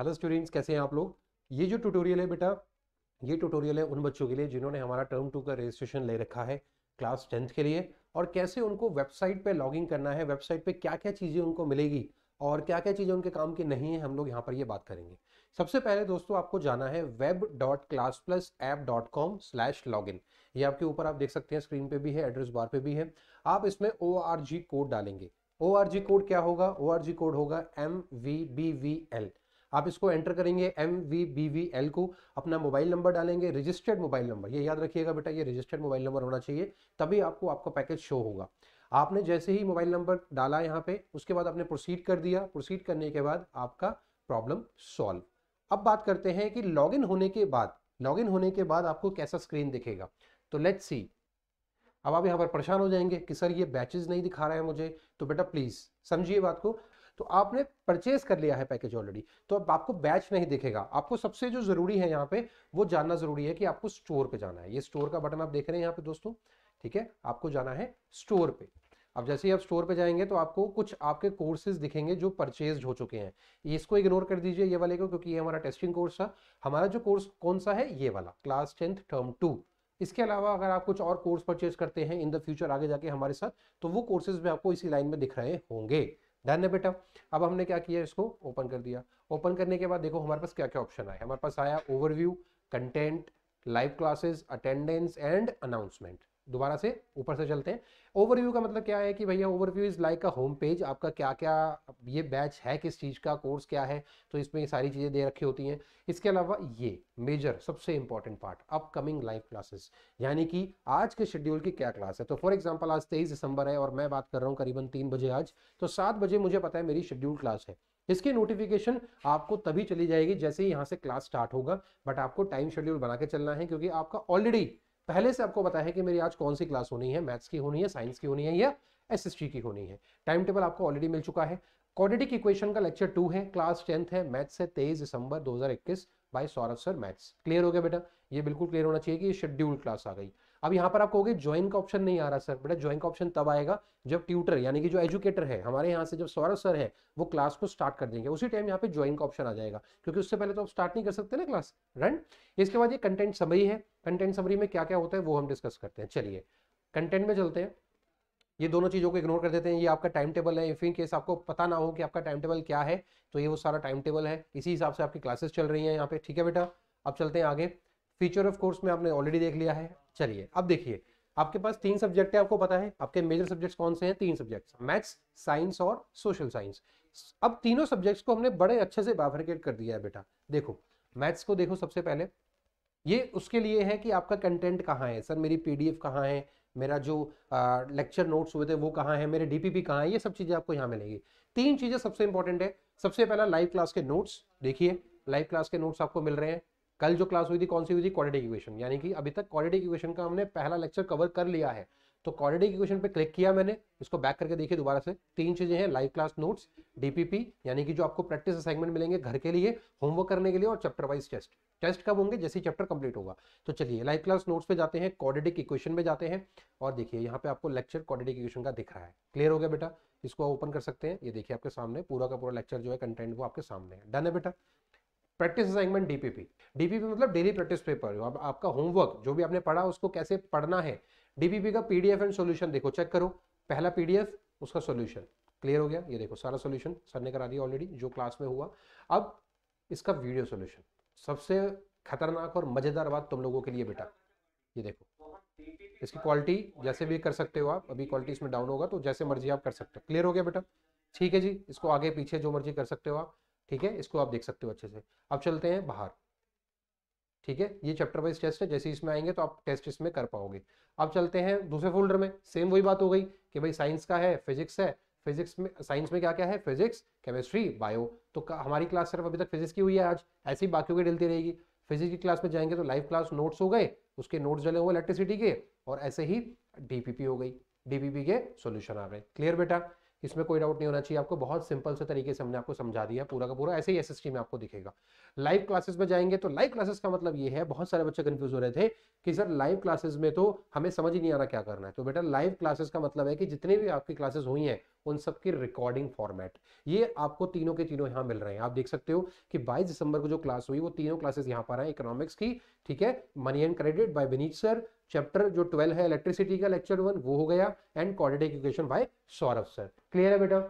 hello students कैसे हैं आप लोग ये जो ट्यूटोरियल है बेटा ये ट्यूटोरियल है उन बच्चों के लिए जिन्होंने हमारा टर्म टू का रजिस्ट्रेशन ले रखा है क्लास टेंथ के लिए और कैसे उनको वेबसाइट पे लॉगिन करना है वेबसाइट पे क्या क्या चीज़ें उनको मिलेगी और क्या क्या चीज़ें उनके काम की नहीं है हम लोग यहाँ पर ये बात करेंगे सबसे पहले दोस्तों आपको जाना है web dot class plus app dot com slash log in ये आपके ऊपर आप देख सकते हैं स्क्रीन पे भी है एड्रेस बार पे भी है आप इसमें ओ आर जी कोड डालेंगे ओ आर जी कोड क्या होगा ओ आर जी कोड होगा M V B V L आप इसको एंटर करेंगे M V B V L को अपना मोबाइल नंबर डालेंगे रजिस्टर्ड मोबाइल नंबर ये याद रखिएगा बेटा ये रजिस्टर्ड मोबाइल नंबर होना चाहिए तभी आपको आपका पैकेज शो होगा आपने जैसे ही मोबाइल नंबर डाला यहाँ पे उसके बाद आपने प्रोसीड कर दिया प्रोसीड करने के बाद आपका प्रॉब्लम सॉल्व अब बात करते हैं कि लॉगिन होने के बाद लॉगिन होने के बाद आपको कैसा स्क्रीन दिखेगा तो लेट्स सी अब आप यहाँ पर परेशान हो जाएंगे कि सर ये बैचेज नहीं दिखा रहा है मुझे तो बेटा प्लीज़ समझिए बात को तो आपने परचेज कर लिया है पैकेज ऑलरेडी तो अब आपको बैच नहीं दिखेगा आपको सबसे जो जरूरी है यहाँ पे वो जानना जरूरी है कि आपको स्टोर पे जाना है ये स्टोर का बटन आप देख रहे हैं यहाँ पे दोस्तों ठीक है आपको जाना है स्टोर पे अब जैसे ही आप स्टोर पे जाएंगे तो आपको कुछ आपके कोर्सेज दिखेंगे जो परचेज हो चुके हैं इसको इग्नोर कर दीजिए ये वाले को क्योंकि ये हमारा टेस्टिंग कोर्स था हमारा जो कोर्स कौन सा है ये वाला क्लास टेंथ टर्म टू इसके अलावा अगर आप कुछ और कोर्स परचेज करते हैं इन द फ्यूचर आगे जाके हमारे साथ तो वो कोर्सेज भी आपको इसी लाइन में दिख रहे होंगे डन है बेटा अब हमने क्या किया इसको ओपन कर दिया ओपन करने के बाद देखो हमारे पास क्या क्या ऑप्शन आए हमारे पास आया overview content live classes attendance and announcement दोबारा से ऊपर से चलते हैं ओवरव्यू का मतलब क्या है कि भैया overview is like a home page आपका क्या क्या ये बैच है किस चीज़ का कोर्स क्या है तो इसमें सारी चीज़ें दे रखी होती हैं इसके अलावा ये मेजर सबसे important part upcoming live classes यानी कि आज के शेड्यूल की क्या क्लास है तो फॉर एग्जाम्पल आज तेईस दिसंबर है और मैं बात कर रहा हूँ करीबन तीन बजे आज तो सात बजे मुझे पता है मेरी शेड्यूल क्लास है इसकी नोटिफिकेशन आपको तभी चली जाएगी जैसे ही यहाँ से क्लास स्टार्ट होगा बट आपको टाइम शेड्यूल बना के चलना है क्योंकि आपका ऑलरेडी पहले से आपको बताया है कि मेरी आज कौन सी क्लास होनी है मैथ्स की होनी है साइंस की होनी है या एस की होनी है टाइम टेबल आपको ऑलरेडी मिल चुका है क्वाड्रेटिक इक्वेशन का लेक्चर टू है क्लास टेंथ है मैथ्स है तेईस दिसंबर दो by Saurabh sir maths clear हो गया बेटा ये बिल्कुल क्लियर होना चाहिए कि ये शेड्यूल क्लास आ गई अब यहाँ पर आप कहोगे ज्वाइन का ऑप्शन नहीं आ रहा सर बेटा ज्वाइन का ऑप्शन तब आएगा जब ट्यूटर यानी कि जो एजुकेटर है हमारे यहाँ से जब सौरभ सर है वो क्लास को स्टार्ट कर देंगे उसी टाइम यहाँ पे ज्वाइन का ऑप्शन आ जाएगा क्योंकि उससे पहले तो आप स्टार्ट नहीं कर सकते ना क्लास रन इसके बाद ये कंटेंट समरी है कंटेंट समरी में क्या क्या होता है वो हम डिस्कस करते हैं चलिए कंटेंट में चलते हैं ये दोनों चीज़ों को इग्नोर कर देते हैं ये आपका टाइम टेबल है इफ इन केस आपको पता ना हो कि आपका टाइम टेबल क्या है तो ये वो सारा टाइम टेबल है इसी हिसाब से आपकी क्लासेस चल रही हैं यहाँ पे ठीक है बेटा अब चलते हैं आगे फीचर ऑफ कोर्स में आपने ऑलरेडी देख लिया है चलिए अब देखिए आपके पास तीन सब्जेक्ट है आपको पता है आपके मेजर सब्जेक्ट्स कौन से हैं तीन सब्जेक्ट्स मैथ्स साइंस और सोशल साइंस अब तीनों सब्जेक्ट्स को हमने बड़े अच्छे से बाफरिकेट कर दिया है बेटा देखो मैथ्स को देखो सबसे पहले ये उसके लिए है कि आपका कंटेंट कहाँ है सर मेरी पीडीएफ कहाँ है मेरा जो लेक्चर नोट्स हुए थे वो कहाँ है मेरे डीपीपी कहाँ है ये सब चीज़ें आपको यहाँ मिलेंगी तीन चीज़ें सबसे इंपॉर्टेंट है सबसे पहला लाइव क्लास के नोट्स देखिए लाइव क्लास के नोट्स आपको मिल रहे हैं कल जो क्लास हुई थी कौन सी हुई थी क्वालिटी इक्वेशन यानी कि अभी तक क्वालिटी इक्वेशन का हमने पहला लेक्चर कवर कर लिया है तो क्वालिटी क्वेश्चन पे क्लिक किया मैंने इसको बैक करके देखिए दोबारा से तीन चीजें हैं लाइव क्लास नोट्स डीपीपी यानी कि जो आपको प्रैक्टिस असाइनमेंट मिलेंगे घर के लिए होमवर्क करने के लिए और चैप्टर वाइज टेस्ट टेस्ट कब होंगे जैसे चैप्टर कंप्लीट होगा तो चलिए लाइव क्लास नोट्स पे जाते हैं क्वाड्रेटिक इक्वेशन में जाते हैं और देखिए यहाँ पे आपको लेक्चर क्वारिटिक इक्वेशन का दिख रहा है क्लियर हो गया बेटा इसको ओपन कर सकते हैं ये देखिए आपके सामने पूरा का पूरा लेक्चर जो है कंटेंट वो आपके सामने है डन है बेटा प्रैक्टिस असाइनमेंट डीपीपी डीपीपी मतलब डेली प्रैक्टिस पेपर आपका होमवर्क जो भी आपने पढ़ा उसको कैसे पढ़ना है डीपीपी का पीडीएफ एंड सॉल्यूशन देखो चेक करो पहला पीडीएफ उसका सॉल्यूशन क्लियर हो गया ये देखो सारा सॉल्यूशन सर ने करा दिया ऑलरेडी जो क्लास में हुआ अब इसका वीडियो सॉल्यूशन सबसे खतरनाक और मजेदार बात तुम लोगों के लिए बेटा ये देखो इसकी क्वालिटी जैसे भी कर सकते हो आप अभी क्वालिटी इसमें डाउन होगा तो जैसे मर्जी आप कर सकते हो क्लियर हो गया बेटा ठीक है जी इसको आगे पीछे जो मर्जी कर सकते हो आप ठीक है इसको आप देख सकते हो अच्छे से अब चलते हैं बाहर ठीक है ये चैप्टर वाइज टेस्ट है जैसे इसमें आएंगे तो आप टेस्ट इसमें कर पाओगे अब चलते हैं दूसरे फोल्डर में सेम वही बात हो गई कि भाई साइंस का है फिजिक्स है फिजिक्स में साइंस में क्या क्या है फिजिक्स केमिस्ट्री बायो तो हमारी क्लास सिर्फ अभी तक फिजिक्स की हुई है आज ऐसी बाकियों की डलती रहेगी फिजिक्स की क्लास में जाएंगे तो लाइव क्लास नोट्स हो गए उसके नोट्स जले हुए इलेक्ट्रिसिटी के और ऐसे ही डीपीपी हो गई डीपीपी के सॉल्यूशन आ गए क्लियर बेटा इसमें कोई डाउट नहीं होना चाहिए आपको बहुत सिंपल से तरीके से हमने आपको समझा दिया पूरा का पूरा ऐसे ही एसएसटी में आपको दिखेगा लाइव क्लासेस में जाएंगे तो लाइव क्लासेस का मतलब ये है बहुत सारे बच्चे कंफ्यूज हो रहे थे कि सर लाइव क्लासेस में तो हमें समझ ही नहीं आ रहा क्या करना है तो बेटा लाइव क्लासेस का मतलब है कि जितने भी आपकी क्लासेस हुई हैं उन सबकी रिकॉर्डिंग फॉर्मेट ये आपको तीनों के तीनों यहाँ मिल रहे हैं आप देख सकते हो कि बाईस दिसंबर को जो क्लास हुई वो तीनों क्लासेस यहाँ पर है इकोनॉमिक्स की ठीक है money and credit by Vineet sir chapter जो ट्वेल्व है इलेक्ट्रिसिटी का लेक्चर वन वो हो गया and quadratic equation by Saurabh sir clear है बेटा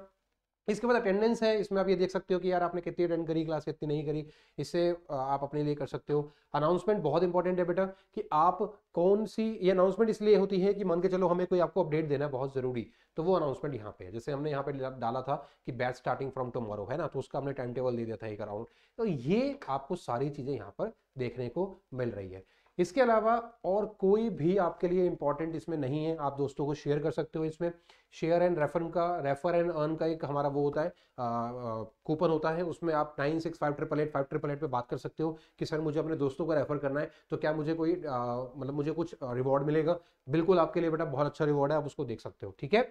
इसके बाद अटेंडेंस है इसमें आप ये देख सकते हो कि यार आपने कितनी अटेंड करी क्लास कितनी नहीं करी इससे आप अपने लिए कर सकते हो अनाउंसमेंट बहुत इंपॉर्टेंट है बेटा कि आप कौन सी ये अनाउंसमेंट इसलिए होती है कि मान के चलो हमें कोई आपको अपडेट देना है बहुत जरूरी तो वो अनाउंसमेंट यहाँ पे है जैसे हमने यहाँ पे डाला था कि बैच स्टार्टिंग फ्रॉम टुमारो है ना तो उसका हमने टाइम टेबल दे दिया था एक अराउंड तो ये आपको सारी चीजें यहाँ पर देखने को मिल रही है इसके अलावा और कोई भी आपके लिए इंपॉर्टेंट इसमें नहीं है आप दोस्तों को शेयर कर सकते हो इसमें शेयर एंड रेफर का रेफर एंड अर्न का एक हमारा वो होता है कूपन होता है उसमें आप nine six five triple eight five triple eight पर बात कर सकते हो कि सर मुझे अपने दोस्तों को रेफर करना है तो क्या मुझे कोई मतलब मुझे कुछ रिवॉर्ड मिलेगा बिल्कुल आपके लिए बेटा बहुत अच्छा रिवॉर्ड है आप उसको देख सकते हो ठीक है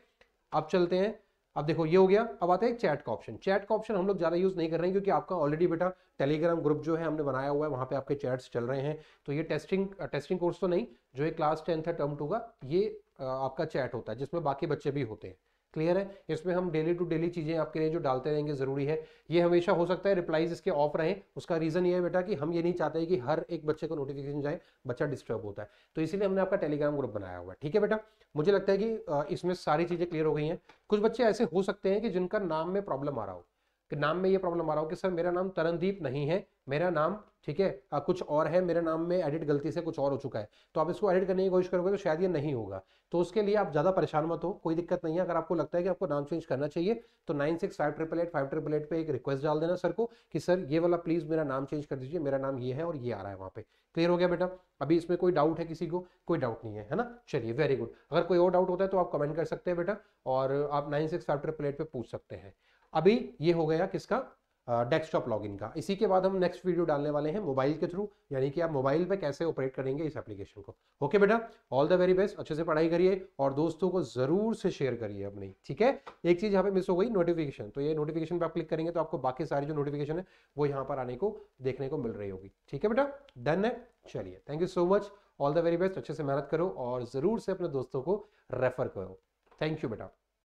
अब चलते हैं अब देखो ये हो गया अब आता है चैट का ऑप्शन चैट का ऑप्शन हम लोग ज़्यादा यूज़ नहीं कर रहे हैं क्योंकि आपका ऑलरेडी बेटा टेलीग्राम ग्रुप जो है हमने बनाया हुआ है वहाँ पे आपके चैट्स चल रहे हैं तो ये टेस्टिंग टेस्टिंग कोर्स तो नहीं जो है क्लास टेंथ है टर्म टू का ये आपका चैट होता है जिसमें बाकी बच्चे भी होते हैं क्लियर है इसमें हम डेली टू डेली चीज़ें आपके लिए जो डालते रहेंगे ज़रूरी है ये हमेशा हो सकता है रिप्लाईज इसके ऑफ रहे उसका रीज़न ये है बेटा कि हम ये नहीं चाहते कि हर एक बच्चे को नोटिफिकेशन जाए बच्चा डिस्टर्ब होता है तो इसीलिए हमने आपका टेलीग्राम ग्रुप बनाया हुआ है ठीक है बेटा मुझे लगता है कि इसमें सारी चीज़ें क्लियर हो गई हैं कुछ बच्चे ऐसे हो सकते हैं कि जिनका नाम में प्रॉब्लम आ रहा हो कि नाम में ये प्रॉब्लम आ रहा हो कि सर मेरा नाम तरनदीप नहीं है मेरा नाम ठीक है कुछ और है मेरे नाम में एडिट गलती से कुछ और हो चुका है तो आप इसको एडिट करने की कोशिश करोगे तो शायद ये नहीं होगा तो उसके लिए आप ज़्यादा परेशान मत हो कोई दिक्कत नहीं है अगर आपको लगता है कि आपको नाम चेंज करना चाहिए तो nine six five triple eight five triple eight पर एक रिक्वेस्ट डाल देना सर को कि सर ये वाला प्लीज़ मेरा नाम चेंज कर दीजिए मेरा नाम ये है और ये आ रहा है वहाँ पे क्लियर हो गया बेटा अभी इसमें कोई डाउट है किसी को कोई डाउट नहीं है है ना चलिए वेरी गुड अगर कोई और डाउट होता है तो आप कमेंट कर सकते हैं बेटा और आप nine six five triple eight पर पूछ सकते हैं अभी ये हो गया किसका डेस्कटॉप लॉगिन का इसी के बाद हम नेक्स्ट वीडियो डालने वाले हैं मोबाइल के थ्रू यानी कि आप मोबाइल पे कैसे ऑपरेट करेंगे इस एप्लीकेशन को ओके बेटा ऑल द वेरी बेस्ट अच्छे से पढ़ाई करिए और दोस्तों को जरूर से शेयर करिए अपनी ठीक है एक चीज यहाँ पे मिस हो गई नोटिफिकेशन तो ये नोटिफिकेशन पे आप क्लिक करेंगे तो आपको बाकी सारी जो नोटिफिकेशन है वो यहाँ पर आने को देखने को मिल रही होगी ठीक है बेटा डन है चलिए thank you so much all the very best अच्छे से मेहनत करो और जरूर से अपने दोस्तों को रेफर करो थैंक यू बेटा